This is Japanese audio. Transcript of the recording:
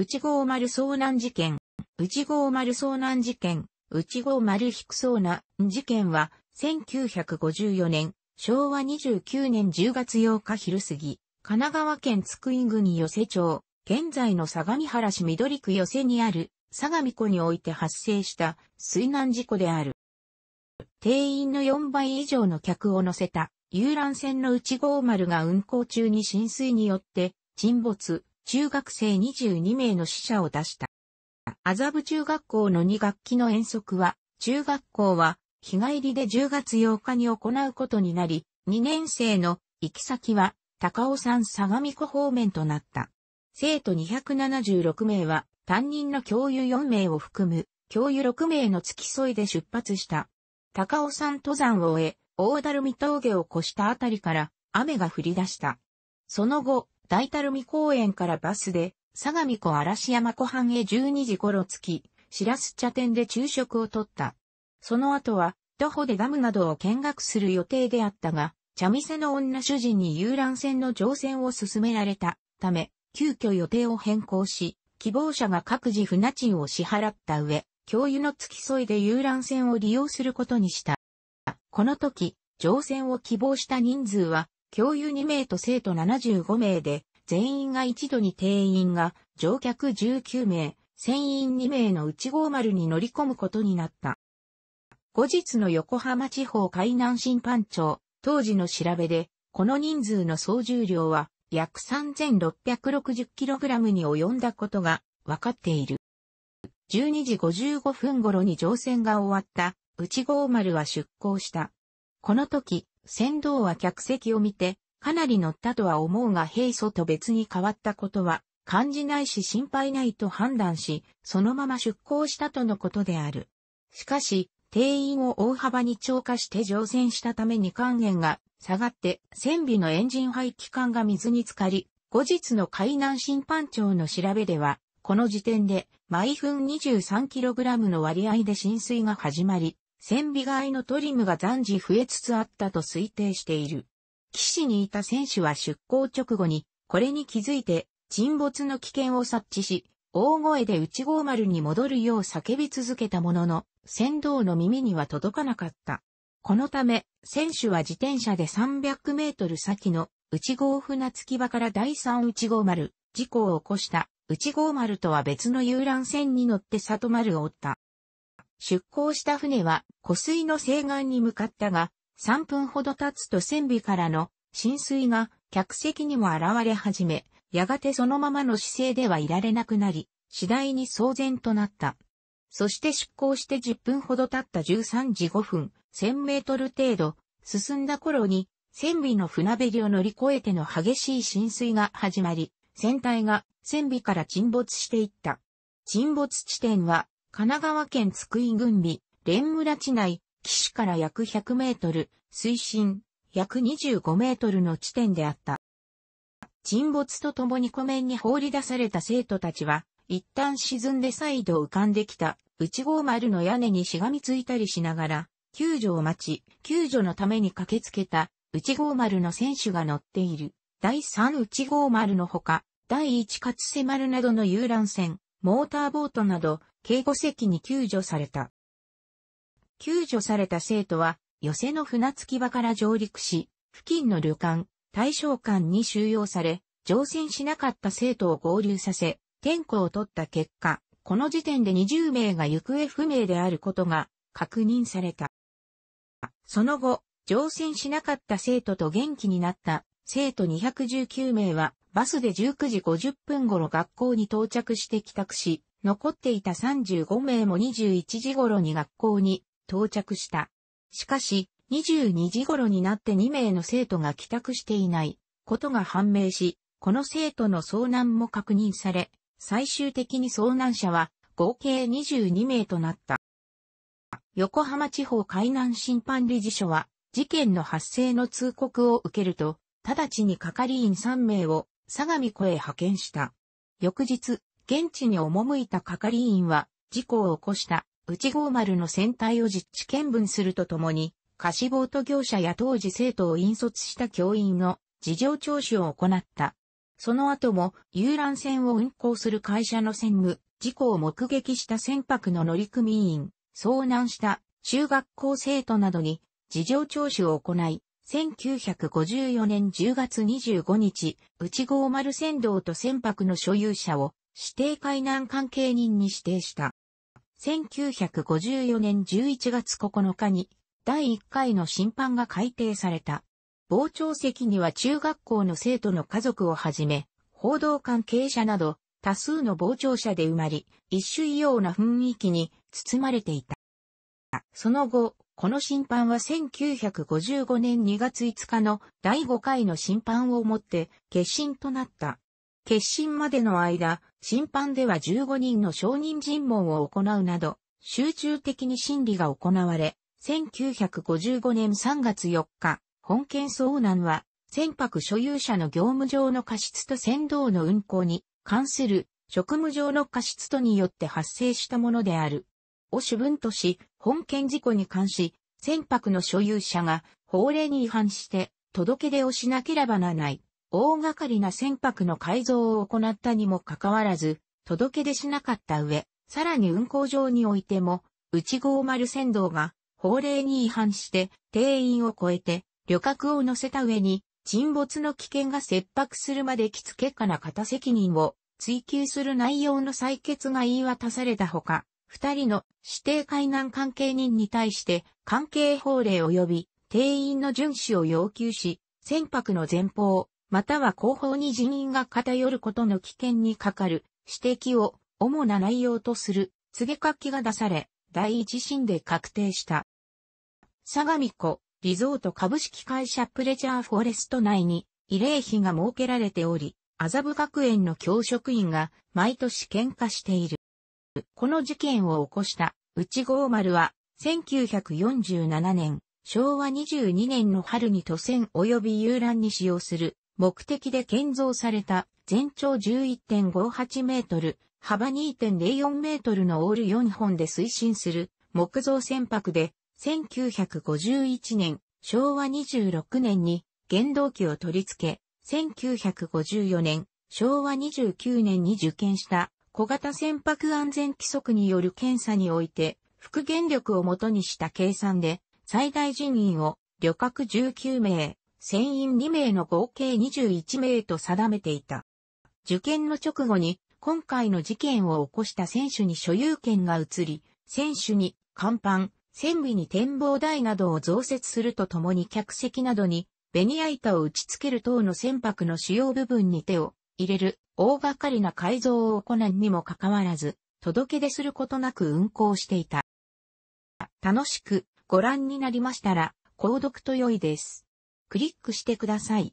内郷丸遭難事件、内郷丸遭難事件、内郷丸低そうな事件は、1954年、昭和29年10月8日昼過ぎ、神奈川県津久井郡寄瀬町、現在の相模原市緑区寄瀬にある、相模湖において発生した水難事故である。定員の4倍以上の客を乗せた遊覧船の内郷丸が運航中に浸水によって沈没、中学生22名の死者を出した。麻布中学校の2学期の遠足は、中学校は日帰りで10月8日に行うことになり、2年生の行き先は高尾山相模湖方面となった。生徒276名は担任の教諭4名を含む教諭6名の付き添いで出発した。高尾山登山を終え、大樽見峠を越したあたりから雨が降り出した。その後、大樽見公園からバスで、相模湖嵐山湖畔へ12時頃着き、しらす茶店で昼食をとった。その後は、徒歩でダムなどを見学する予定であったが、茶店の女主人に遊覧船の乗船を勧められたため、急遽予定を変更し、希望者が各自船賃を支払った上、教諭の付き添いで遊覧船を利用することにした。この時、乗船を希望した人数は教諭2名と生徒75名で、全員が一度に定員が乗客19名、船員2名の内号丸に乗り込むことになった。後日の横浜地方海南審判長、当時の調べで、この人数の総重量は約 3660kg に及んだことが分かっている。12時55分頃に乗船が終わった内号丸は出港した。この時、船頭は客席を見て、かなり乗ったとは思うが平素と別に変わったことは感じないし心配ないと判断し、そのまま出港したとのことである。しかし、定員を大幅に超過して乗船したために肝炎が下がって船尾のエンジン排気管が水に浸かり、後日の海南審判長の調べでは、この時点で毎分 23kg の割合で浸水が始まり、戦備外のトリムが暫時増えつつあったと推定している。岸にいた選手は出港直後に、これに気づいて、沈没の危険を察知し、大声で内号丸に戻るよう叫び続けたものの、船頭の耳には届かなかった。このため、選手は自転車で300メートル先の内号船着場から第3内号丸、事故を起こした内号丸とは別の遊覧船に乗って里丸を追った。出港した船は湖水の西岸に向かったが、3分ほど経つと船尾からの浸水が客席にも現れ始め、やがてそのままの姿勢ではいられなくなり、次第に騒然となった。そして出港して10分ほど経った13時5分、1000メートル程度進んだ頃に、船尾の船べりを乗り越えての激しい浸水が始まり、船体が船尾から沈没していった。沈没地点は神奈川県津久井郡美、連村地内、岸から約100メートル、水深約25メートルの地点であった。沈没とともに湖面に放り出された生徒たちは、一旦沈んで再度浮かんできた、内号丸の屋根にしがみついたりしながら、救助を待ち、救助のために駆けつけた、内号丸の選手が乗っている、第3内号丸のほか、第1勝瀬丸などの遊覧船、モーターボートなど、警護席に救助された。救助された生徒は、寄せの船着き場から上陸し、付近の旅館、大正館に収容され、乗船しなかった生徒を合流させ、点呼を取った結果、この時点で20名が行方不明であることが確認された。その後、乗船しなかった生徒と元気になった生徒219名はバスで19時50分頃学校に到着して帰宅し、残っていた35名も21時頃に学校に到着した。しかし、22時頃になって2名の生徒が帰宅していないことが判明し、この生徒の遭難も確認され、最終的に遭難者は合計22名となった。横浜地方海南審判理事所は、事件の発生の通告を受けると、直ちに係員3名を相模湖へ派遣した。翌日、現地に赴いた係員は、事故を起こした内郷丸の船体を実地見分するとともに、貸しボート業者や当時生徒を引率した教員の事情聴取を行った。その後も遊覧船を運航する会社の専務、事故を目撃した船舶の乗組員、遭難した中学校生徒などに事情聴取を行い、1954年10月25日、内郷丸船道と船舶の所有者を指定海難関係人に指定した。1954年11月9日に第1回の審判が改定された。傍聴席には中学校の生徒の家族をはじめ、報道関係者など多数の傍聴者で埋まり、一種異様な雰囲気に包まれていた。その後、この審判は1955年2月5日の第5回の審判をもって決心となった。決心までの間、審判では15人の証人尋問を行うなど、集中的に審理が行われ、1955年3月4日、本件遭難は、船舶所有者の業務上の過失と船頭の運航に関する職務上の過失とによって発生したものである。を主文とし、本件事故に関し、船舶の所有者が法令に違反して届け出をしなければならない。大掛かりな船舶の改造を行ったにもかかわらず、届け出しなかった上、さらに運航場においても、内号丸船頭が法令に違反して定員を超えて旅客を乗せた上に沈没の危険が切迫するまできつけかな方責任を追求する内容の採決が言い渡されたほか、二人の指定海難関係人に対して関係法令及び定員の遵守を要求し、船舶の前方、または後方に人員が偏ることの危険にかかる指摘を主な内容とする告げ書きが出され、第一審で確定した。相模湖リゾート株式会社プレジャーフォレスト内に慰霊碑が設けられており、麻布学園の教職員が毎年喧嘩している。この事件を起こした内郷丸は1947年、昭和22年の春に都船及び遊覧に使用する目的で建造された全長11.58メートル、幅2.04メートルのオール4本で推進する木造船舶で1951年、昭和26年に原動機を取り付け、1954年、昭和29年に受験した小型船舶安全規則による検査において、復元力をもとにした計算で、最大人員を旅客19名、船員2名の合計21名と定めていた。受験の直後に今回の事件を起こした選手に所有権が移り、選手に甲板、船尾に展望台などを増設するとともに客席などにベニヤ板を打ち付ける等の船舶の主要部分に手を入れる大掛かりな改造を行うにもかかわらず、届け出することなく運行していた。楽しくご覧になりましたら、購読と良いです。クリックしてください。